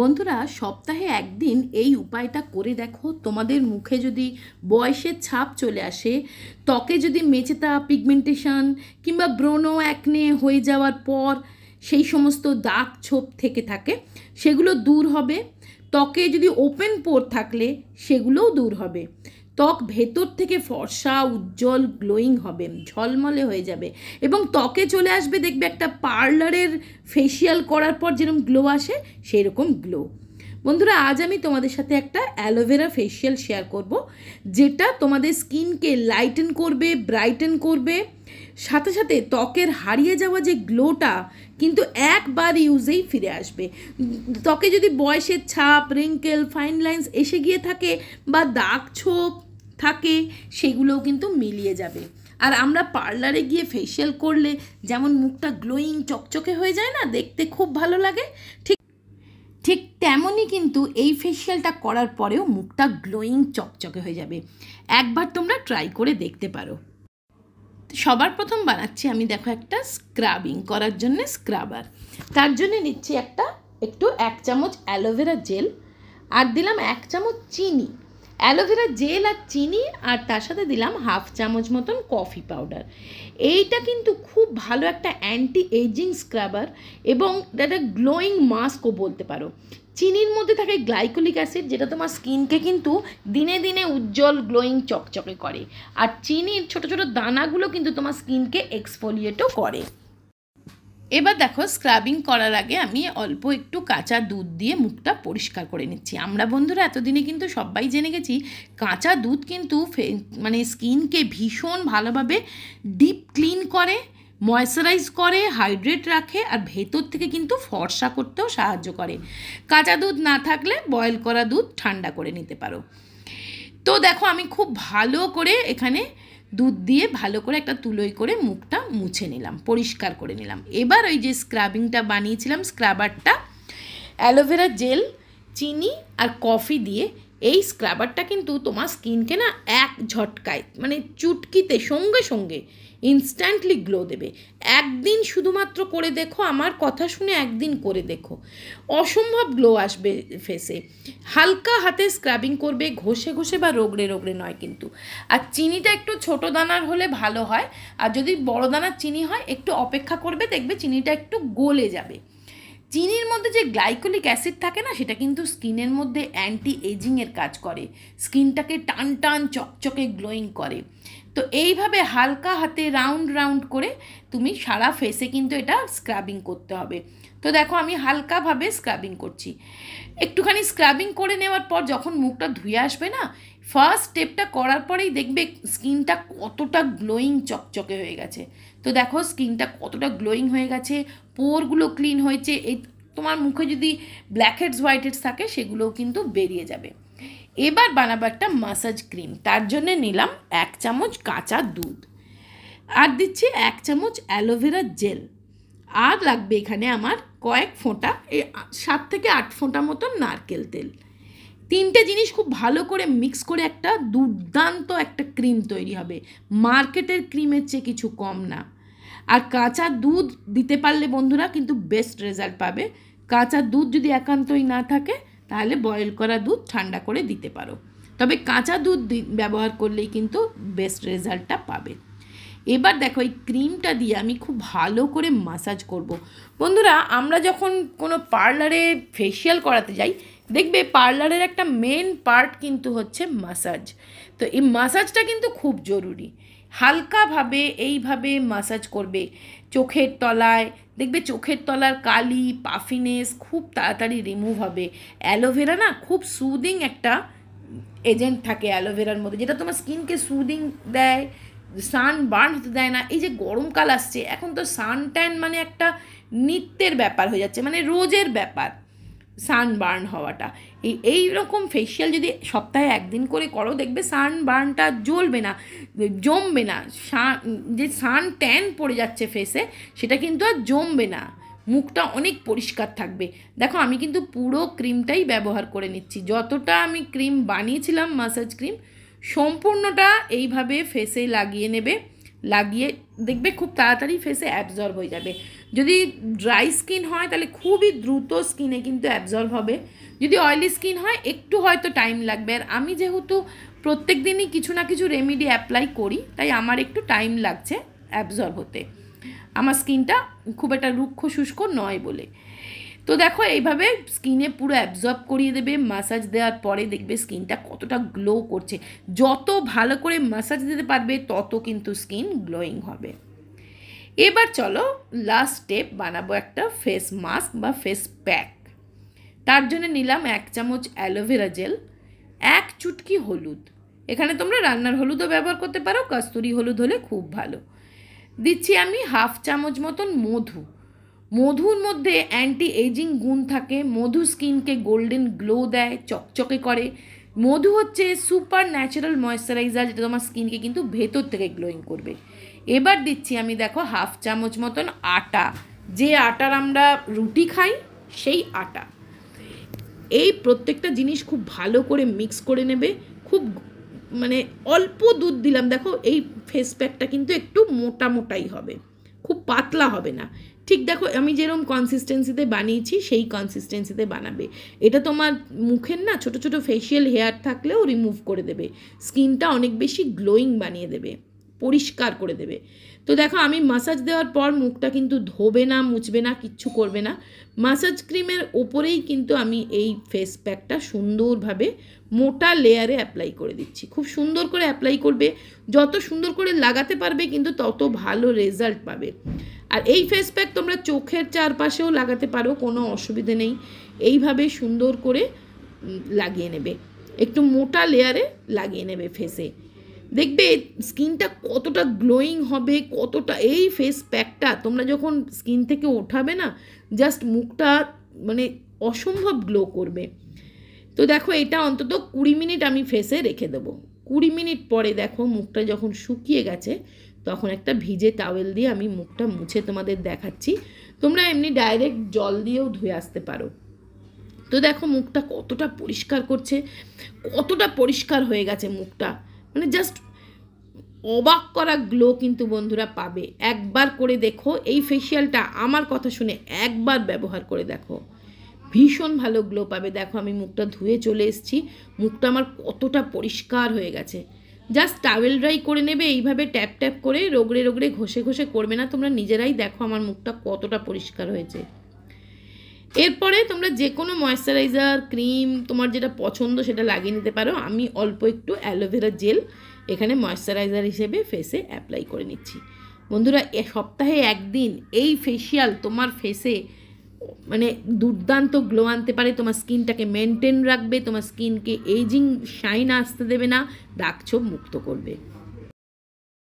বন্ধুরা সপ্তাহে একদিন এই উপায়টা করে দেখো তোমাদের মুখে যদি বয়সের ছাপ চলে আসে ত্বকে যদি মেচেতা পিগমেন্টেশন কিংবা ব্রোনো অ্যাকনে হয়ে যাওয়ার পর সেই সমস্ত দাগ ছোপ থেকে থাকে সেগুলো দূর হবে ত্বকে যদি ওপেন পোর থাকলে সেগুলোও দূর হবে ত্বক ভেতর থেকে ফর্সা উজ্জ্বল গ্লোয়িং হবে ঝলমলে হয়ে যাবে এবং ত্বকে চলে আসবে দেখবে একটা পার্লারের ফেসিয়াল করার পর যেরকম গ্লো আসে সেই রকম গ্লো বন্ধুরা আজ আমি তোমাদের সাথে একটা অ্যালোভেরা ফেসিয়াল শেয়ার করব যেটা তোমাদের স্কিনকে লাইটেন করবে ব্রাইটেন করবে সাথে সাথে ত্বকের হারিয়ে যাওয়া যে গ্লোটা কিন্তু একবার ইউজেই ফিরে আসবে ত্বকে যদি বয়সের ছাপ রিঙ্কেল ফাইন লাইন্স এসে গিয়ে থাকে বা দাগ ছোপ থাকে সেগুলোও কিন্তু মিলিয়ে যাবে আর আমরা পার্লারে গিয়ে ফেশিয়াল করলে যেমন মুখটা গ্লোয়িং চকচকে হয়ে যায় না দেখতে খুব ভালো লাগে ঠিক ঠিক তেমনই কিন্তু এই ফেশিয়ালটা করার পরেও মুখটা গ্লোয়িং চকচকে হয়ে যাবে একবার তোমরা ট্রাই করে দেখতে পারো সবার প্রথম বানাচ্ছি আমি দেখো একটা স্ক্রাবিং করার জন্য স্ক্রাবার তার জন্য নিচ্ছি একটা একটু এক চামচ অ্যালোভেরা জেল আর দিলাম এক চামচ চিনি অ্যালোভেরা জেল আর চিনি আর তার সাথে দিলাম হাফ চামচ মতন কফি পাউডার এইটা কিন্তু খুব ভালো একটা অ্যান্টি এজিং স্ক্রাবার এবং এটা গ্লোয়িং মাস্কও বলতে পারো চিনির মধ্যে থাকে গ্লাইকোলিক অ্যাসিড যেটা তোমার স্কিনকে কিন্তু দিনে দিনে উজ্জ্বল গ্লোয়িং চকচকে করে আর চিনির ছোট ছোট দানাগুলো কিন্তু তোমার স্কিনকে এক্সফোলিয়েটও করে এবার দেখো স্ক্রাবিং করার আগে আমি অল্প একটু কাঁচা দুধ দিয়ে মুখটা পরিষ্কার করে নিচ্ছি আমরা বন্ধুরা এতদিনে কিন্তু সবাই জেনে গেছি কাঁচা দুধ কিন্তু মানে স্কিনকে ভীষণ ভালোভাবে ডিপ ক্লিন করে ময়েশ্চারাইজ করে হাইড্রেট রাখে আর ভেতর থেকে কিন্তু ফর্সা করতেও সাহায্য করে কাঁচা দুধ না থাকলে বয়েল করা দুধ ঠান্ডা করে নিতে পারো তো দেখো আমি খুব ভালো করে এখানে দুধ দিয়ে ভালো করে একটা তুলোই করে মুখটা মুছে নিলাম পরিষ্কার করে নিলাম এবার ওই যে স্ক্রাবিংটা বানিয়েছিলাম স্ক্রাবারটা অ্যালোভেরা জেল চিনি আর কফি দিয়ে এই স্ক্রাবারটা কিন্তু তোমার স্কিনকে না এক ঝটকায় মানে চুটকিতে সঙ্গে সঙ্গে ইনস্ট্যান্টলি গ্লো দেবে একদিন শুধুমাত্র করে দেখো আমার কথা শুনে একদিন করে দেখো অসম্ভব গ্লো আসবে ফেসে হালকা হাতে স্ক্রাবিং করবে ঘষে ঘষে বা রোগড়ে রোগড়ে নয় কিন্তু আর চিনিটা একটু ছোট দানার হলে ভালো হয় আর যদি বড় দানার চিনি হয় একটু অপেক্ষা করবে দেখবে চিনিটা একটু গলে যাবে চিনির মধ্যে যে গ্লাইকোলিক অ্যাসিড থাকে না সেটা কিন্তু স্কিনের মধ্যে অ্যান্টি এজিংয়ের কাজ করে স্কিনটাকে টান টান চকচকে গ্লোয়িং করে তো এইভাবে হালকা হাতে রাউন্ড রাউন্ড করে তুমি সারা ফেসে কিন্তু এটা স্ক্রাবিং করতে হবে তো দেখো আমি হালকাভাবে স্ক্রাবিং করছি একটুখানি স্ক্রাবিং করে নেওয়ার পর যখন মুখটা ধুয়ে আসবে না ফার্স্ট স্টেপটা করার পরেই দেখবে স্কিনটা কতটা গ্লোয়িং চকচকে হয়ে গেছে তো দেখো স্কিনটা কতটা গ্লোয়িং হয়ে গেছে পোরগুলো ক্লিন হয়েছে এই তোমার মুখে যদি ব্ল্যাক হেডস হোয়াইট হেডস থাকে সেগুলোও কিন্তু বেরিয়ে যাবে এবার বানাবো একটা মাসাজ ক্রিম তার জন্যে নিলাম এক চামচ কাঁচা দুধ আর দিচ্ছি এক চামচ অ্যালোভেরা জেল আর লাগবে এখানে আমার কয়েক ফোঁটা সাত থেকে আট ফোঁটা মতন নারকেল তেল তিনটে জিনিস খুব ভালো করে মিক্স করে একটা দুর্দান্ত একটা ক্রিম তৈরি হবে মার্কেটের ক্রিমের চেয়ে কিছু কম না আর কাঁচা দুধ দিতে পারলে বন্ধুরা কিন্তু বেস্ট রেজাল্ট পাবে কাঁচা দুধ যদি একান্তই না থাকে তাহলে বয়েল করা দুধ ঠান্ডা করে দিতে পারো তবে কাঁচা দুধ ব্যবহার করলেই কিন্তু বেস্ট রেজাল্টটা পাবে এবার দেখো এই ক্রিমটা দিয়ে আমি খুব ভালো করে মাসাজ করব। বন্ধুরা আমরা যখন কোনো পার্লারে ফেশিয়াল করাতে যাই দেখবে পার্লারের একটা মেন পার্ট কিন্তু হচ্ছে মাসাজ তো এই মাসাজটা কিন্তু খুব জরুরি হালকাভাবে এইভাবে মাসাজ করবে চোখের তলায় দেখবে চোখের তলার কালি পাফিনেস খুব তাড়াতাড়ি রিমুভ হবে অ্যালোভেরা না খুব সুদিং একটা এজেন্ট থাকে অ্যালোভেরার মধ্যে যেটা তোমার স্কিনকে সুদিং দেয় সান বার্ন হতে দেয় না এই যে গরমকাল আসছে এখন তো সান ট্যান মানে একটা নিত্যের ব্যাপার হয়ে যাচ্ছে মানে রোজের ব্যাপার সানবার্ন হওয়াটা এই এই রকম ফেশিয়াল যদি সপ্তাহে একদিন করে করো দেখবে সানবার্নটা জ্বলবে না জমবে না যে সান ট্যান পড়ে যাচ্ছে ফেসে সেটা কিন্তু আর জমবে না মুখটা অনেক পরিষ্কার থাকবে দেখো আমি কিন্তু পুরো ক্রিমটাই ব্যবহার করে নিচ্ছি যতটা আমি ক্রিম বানিয়েছিলাম মাসাজ ক্রিম সম্পূর্ণটা এইভাবে ফেসে লাগিয়ে নেবে লাগিয়ে দেখবে খুব তাড়াতাড়ি ফেসে অ্যাবজর্ব হয়ে যাবে যদি ড্রাই স্কিন হয় তাহলে খুবই দ্রুত স্কিনে কিন্তু অ্যাবজর্ব হবে যদি অয়েলি স্কিন হয় একটু হয়তো টাইম লাগবে আর আমি যেহেতু প্রত্যেক দিনই কিছু না কিছু রেমেডি অ্যাপ্লাই করি তাই আমার একটু টাইম লাগছে অ্যাবজর্ব হতে আমার স্কিনটা খুব একটা রুক্ষ শুষ্ক নয় বলে তো দেখো এইভাবে স্কিনে পুরো অ্যাবজর্ব করিয়ে দেবে মাসাজ দেওয়ার পরে দেখবে স্কিনটা কতটা গ্লো করছে যত ভালো করে মাসাজ দিতে পারবে তত কিন্তু স্কিন গ্লোয়িং হবে এবার চলো লাস্ট স্টেপ বানাবো একটা ফেস মাস্ক বা ফেস প্যাক তার জন্য নিলাম এক চামচ অ্যালোভেরা জেল এক চুটকি হলুদ এখানে তোমরা রান্নার হলুদও ব্যবহার করতে পারো কস্তুরি হলুদ হলে খুব ভালো দিচ্ছি আমি হাফ চামচ মতন মধু মধুর মধ্যে অ্যান্টি এজিং গুণ থাকে মধু স্কিনকে গোল্ডেন গ্লো দেয় চকচকে করে মধু হচ্ছে সুপার ন্যাচারাল ময়শ্চারাইজার যেটা তোমার স্কিনকে কিন্তু ভেতর থেকে গ্লোয়িং করবে এবার দিচ্ছি আমি দেখো হাফ চামচ মতন আটা যে আটার আমরা রুটি খাই সেই আটা এই প্রত্যেকটা জিনিস খুব ভালো করে মিক্স করে নেবে খুব মানে অল্প দুধ দিলাম দেখো এই ফেস প্যাকটা কিন্তু একটু মোটা মোটাই হবে খুব পাতলা হবে না ঠিক দেখো আমি যেরকম কনসিস্টেন্সিতে বানিয়েছি সেই কনসিস্টেন্সিতে বানাবে এটা তোমার মুখের না ছোট ছোট ফেশিয়াল হেয়ার থাকলেও রিমুভ করে দেবে স্কিনটা অনেক বেশি গ্লোয়িং বানিয়ে দেবে পরিষ্কার করে দেবে তো দেখো আমি মাসাজ দেওয়ার পর মুখটা কিন্তু ধোবে না মুছবে না কিচ্ছু করবে না মাসাজ ক্রিমের ওপরেই কিন্তু আমি এই ফেস প্যাকটা সুন্দরভাবে মোটা লেয়ারে অ্যাপ্লাই করে দিচ্ছি খুব সুন্দর করে অ্যাপ্লাই করবে যত সুন্দর করে লাগাতে পারবে কিন্তু তত ভালো রেজাল্ট পাবে আর এই ফেস প্যাক তোমরা চোখের চারপাশেও লাগাতে পারো কোনো অসুবিধে নেই এইভাবে সুন্দর করে লাগিয়ে নেবে একটু মোটা লেয়ারে লাগিয়ে নেবে ফেসে দেখবে স্কিনটা কতটা গ্লোয়িং হবে কতটা এই ফেস প্যাকটা তোমরা যখন স্কিন থেকে ওঠাবে না জাস্ট মুখটা মানে অসম্ভব গ্লো করবে তো দেখো এটা অন্তত কুড়ি মিনিট আমি ফেসে রেখে দেবো কুড়ি মিনিট পরে দেখো মুখটা যখন শুকিয়ে গেছে তখন একটা ভিজে টাওয়েল দিয়ে আমি মুখটা মুছে তোমাদের দেখাচ্ছি তোমরা এমনি ডাইরেক্ট জল দিয়েও ধুয়ে আসতে পারো তো দেখো মুখটা কতটা পরিষ্কার করছে কতটা পরিষ্কার হয়ে গেছে মুখটা মানে জাস্ট অবাক করা গ্লো কিন্তু বন্ধুরা পাবে একবার করে দেখো এই ফেসিয়ালটা আমার কথা শুনে একবার ব্যবহার করে দেখো ভীষণ ভালো গ্লো পাবে দেখো আমি মুখটা ধুয়ে চলে এসেছি মুখটা আমার কতটা পরিষ্কার হয়ে গেছে জাস্ট টাওয়েল ড্রাই করে নেবে এইভাবে ট্যাপ ট্যাপ করে রোগড়ে রোগড়ে ঘষে ঘষে করবে না তোমরা নিজেরাই দেখো আমার মুখটা কতটা পরিষ্কার হয়েছে এরপরে তোমরা যে কোনো ময়শ্চারাইজার ক্রিম তোমার যেটা পছন্দ সেটা লাগিয়ে নিতে পারো আমি অল্প একটু অ্যালোভেরা জেল এখানে ময়শ্চারাইজার হিসেবে ফেসে অ্যাপ্লাই করে নিচ্ছি বন্ধুরা এ সপ্তাহে একদিন এই ফেসিয়াল তোমার ফেসে মানে দুর্দান্ত গ্লো আনতে পারে তোমার স্কিনটাকে মেনটেন রাখবে তোমার স্কিনকে এইজিং শাইন আসতে দেবে না দাগ মুক্ত করবে